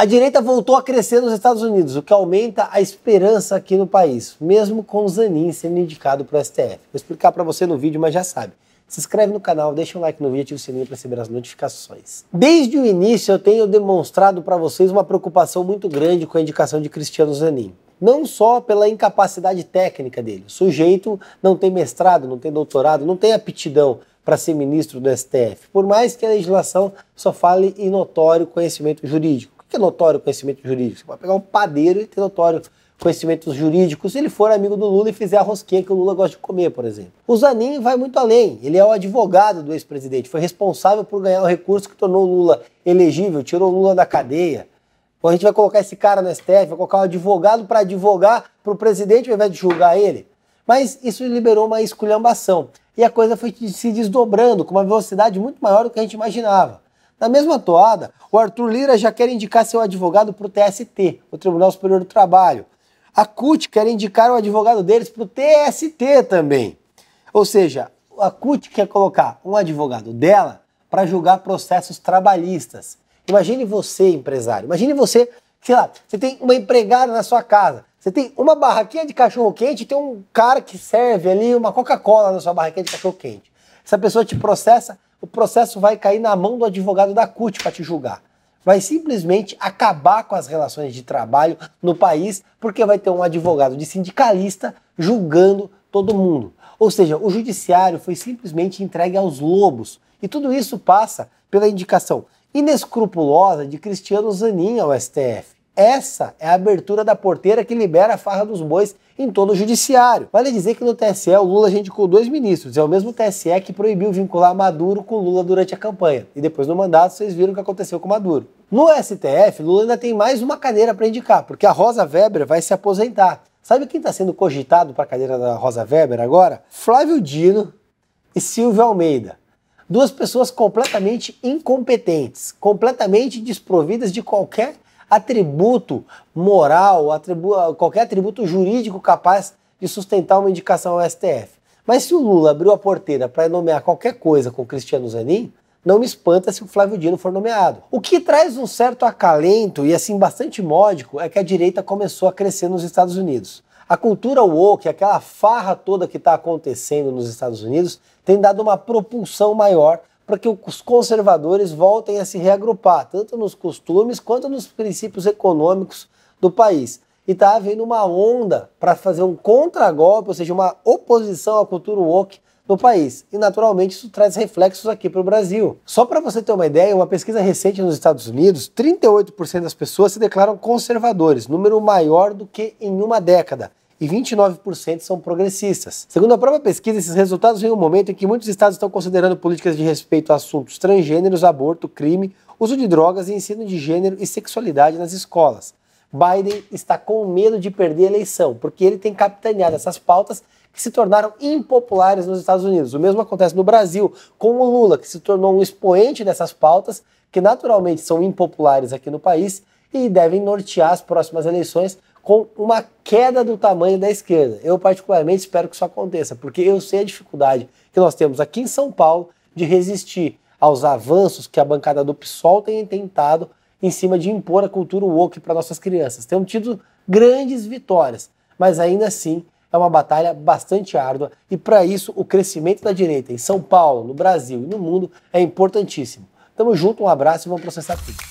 A direita voltou a crescer nos Estados Unidos, o que aumenta a esperança aqui no país, mesmo com Zanin sendo indicado para o STF. Vou explicar para você no vídeo, mas já sabe. Se inscreve no canal, deixa um like no vídeo e ativa o sininho para receber as notificações. Desde o início eu tenho demonstrado para vocês uma preocupação muito grande com a indicação de Cristiano Zanin. Não só pela incapacidade técnica dele. O sujeito não tem mestrado, não tem doutorado, não tem aptidão para ser ministro do STF, por mais que a legislação só fale em notório conhecimento jurídico ter notório conhecimento jurídico. Você pode pegar um padeiro e ter notório conhecimentos jurídicos se ele for amigo do Lula e fizer a rosquinha que o Lula gosta de comer, por exemplo. O Zanin vai muito além. Ele é o advogado do ex-presidente, foi responsável por ganhar o recurso que tornou o Lula elegível, tirou o Lula da cadeia. a gente vai colocar esse cara no STF, vai colocar um advogado para advogar para o presidente ao invés de julgar ele. Mas isso liberou uma esculhambação. E a coisa foi se desdobrando com uma velocidade muito maior do que a gente imaginava. Na mesma toada, o Arthur Lira já quer indicar seu advogado para o TST, o Tribunal Superior do Trabalho. A CUT quer indicar o advogado deles para o TST também. Ou seja, a CUT quer colocar um advogado dela para julgar processos trabalhistas. Imagine você, empresário. Imagine você, sei lá, você tem uma empregada na sua casa. Você tem uma barraquinha de cachorro quente e tem um cara que serve ali uma Coca-Cola na sua barraquinha de cachorro quente. Essa pessoa te processa o processo vai cair na mão do advogado da CUT para te julgar. Vai simplesmente acabar com as relações de trabalho no país, porque vai ter um advogado de sindicalista julgando todo mundo. Ou seja, o judiciário foi simplesmente entregue aos lobos. E tudo isso passa pela indicação inescrupulosa de Cristiano Zanin ao STF. Essa é a abertura da porteira que libera a farra dos bois em todo o judiciário. Vale dizer que no TSE o Lula com dois ministros, é o mesmo TSE que proibiu vincular Maduro com Lula durante a campanha. E depois no mandato vocês viram o que aconteceu com Maduro. No STF, Lula ainda tem mais uma cadeira para indicar, porque a Rosa Weber vai se aposentar. Sabe quem está sendo cogitado para a cadeira da Rosa Weber agora? Flávio Dino e Silvio Almeida. Duas pessoas completamente incompetentes, completamente desprovidas de qualquer atributo moral, qualquer atributo jurídico capaz de sustentar uma indicação ao STF. Mas se o Lula abriu a porteira para nomear qualquer coisa com Cristiano Zanin, não me espanta se o Flávio Dino for nomeado. O que traz um certo acalento e assim bastante módico é que a direita começou a crescer nos Estados Unidos. A cultura woke, aquela farra toda que está acontecendo nos Estados Unidos, tem dado uma propulsão maior para que os conservadores voltem a se reagrupar, tanto nos costumes quanto nos princípios econômicos do país. E está havendo uma onda para fazer um contragolpe, ou seja, uma oposição à cultura woke no país. E naturalmente isso traz reflexos aqui para o Brasil. Só para você ter uma ideia, uma pesquisa recente nos Estados Unidos, 38% das pessoas se declaram conservadores, número maior do que em uma década e 29% são progressistas. Segundo a própria pesquisa, esses resultados vêm um momento em que muitos estados estão considerando políticas de respeito a assuntos transgêneros, aborto, crime, uso de drogas e ensino de gênero e sexualidade nas escolas. Biden está com medo de perder a eleição, porque ele tem capitaneado essas pautas que se tornaram impopulares nos Estados Unidos. O mesmo acontece no Brasil, com o Lula, que se tornou um expoente dessas pautas, que naturalmente são impopulares aqui no país e devem nortear as próximas eleições, com uma queda do tamanho da esquerda. Eu, particularmente, espero que isso aconteça, porque eu sei a dificuldade que nós temos aqui em São Paulo de resistir aos avanços que a bancada do PSOL tem tentado em cima de impor a cultura woke para nossas crianças. Temos tido grandes vitórias, mas ainda assim é uma batalha bastante árdua e para isso o crescimento da direita em São Paulo, no Brasil e no mundo é importantíssimo. Tamo junto, um abraço e vamos processar tudo.